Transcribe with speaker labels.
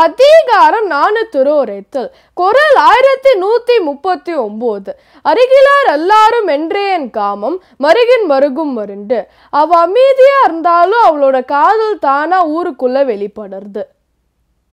Speaker 1: அதிகாரம் நானு உரைத்தல் குரல் ஆயிரத்தி நூத்தி முப்பத்தி ஒன்பது அருகிலார் எல்லாரும் என்றே என் காமம் மருகின் மருகும் மருண்டு அவ அமைதியா இருந்தாலும் அவளோட காதல் தானா ஊருக்குள்ள வெளிப்படுறது